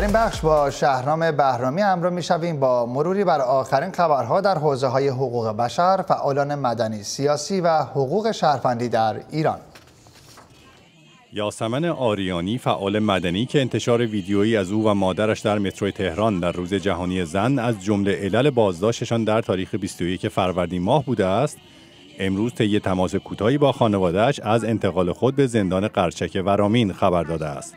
این بخش با شهرام بهرامی همراه میشویم با مروری بر آخرین خبرها در حوزه های حقوق بشر، فعالان مدنی، سیاسی و حقوق شهروندی در ایران. یاسمن آریانی فعال مدنی که انتشار ویدیویی از او و مادرش در متروی تهران در روز جهانی زن از جمله علل بازداشتشان در تاریخ 21 فروردین ماه بوده است امروز طی تماس کوتاهی با خانوادهش از انتقال خود به زندان قرچک ورامین خبر داده است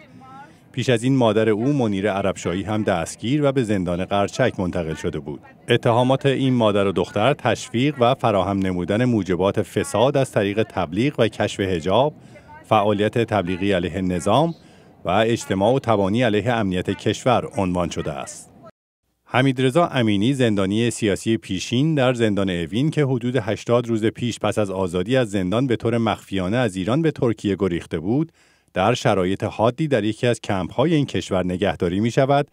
پیش از این مادر او منیر عربشایی هم دستگیر و به زندان قرچک منتقل شده بود. اتهامات این مادر و دختر تشویق و فراهم نمودن موجبات فساد از طریق تبلیغ و کشف هجاب، فعالیت تبلیغی علیه نظام و اجتماع و توانی علیه امنیت کشور عنوان شده است. حمیدرضا امینی زندانی سیاسی پیشین در زندان اوین که حدود 80 روز پیش پس از آزادی از زندان به طور مخفیانه از ایران به ترکیه گریخته بود، در شرایط حادی در یکی از کمپ‌های این کشور نگهداری می شود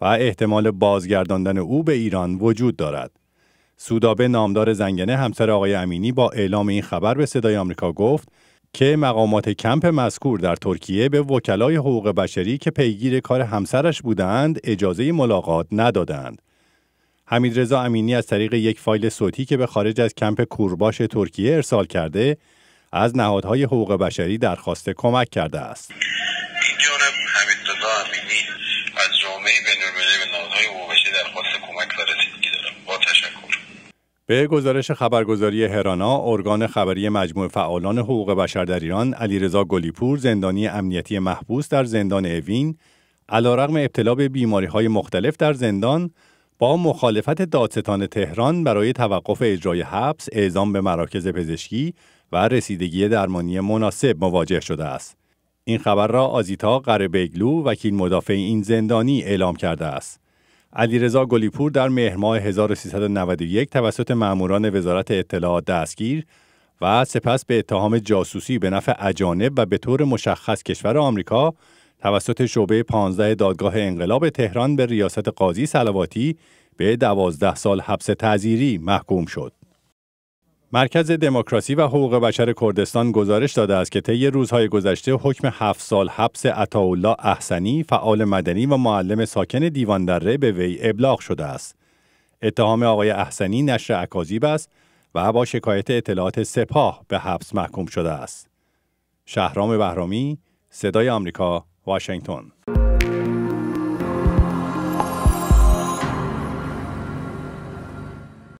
و احتمال بازگرداندن او به ایران وجود دارد. سودابه نامدار زنگنه همسر آقای امینی با اعلام این خبر به صدای آمریکا گفت که مقامات کمپ مذکور در ترکیه به وکلای حقوق بشری که پیگیر کار همسرش بودند اجازه ملاقات ندادند. حمیدرضا امینی از طریق یک فایل صوتی که به خارج از کمپ کورباش ترکیه ارسال کرده از نهادهای حقوق بشری درخواست کمک کرده است. به گزارش خبرگزاری هرانا، ارگان خبری مجموع فعالان حقوق بشر در ایران، علیرضا گلیپور زندانی امنیتی محبوس در زندان اوین، علیرغم ابتلا به بیماری‌های مختلف در زندان، با مخالفت دادستان تهران برای توقف اجرای حبس، اعزام به مراکز پزشکی و رسیدگی درمانی مناسب مواجه شده است. این خبر را آزیتا قربیگلو وکیل مدافع این زندانی اعلام کرده است. علیرضا گلیپور در مهر ماه 1391 توسط ماموران وزارت اطلاعات دستگیر و سپس به اتهام جاسوسی به نفع اجانب و به طور مشخص کشور آمریکا توسط شعبه 15 دادگاه انقلاب تهران به ریاست قاضی سلواتی به 12 سال حبس تعزیری محکوم شد. مرکز دموکراسی و حقوق بشر کردستان گزارش داده است که طی روزهای گذشته حکم هفت سال حبس عطاالله احسنی فعال مدنی و معلم ساکن دیواندره به وی ابلاغ شده است. اتهام آقای احسنی نشر اکاذیب است و با شکایت اطلاعات سپاه به حبس محکوم شده است. شهرام بهرامی، صدای آمریکا، واشنگتن.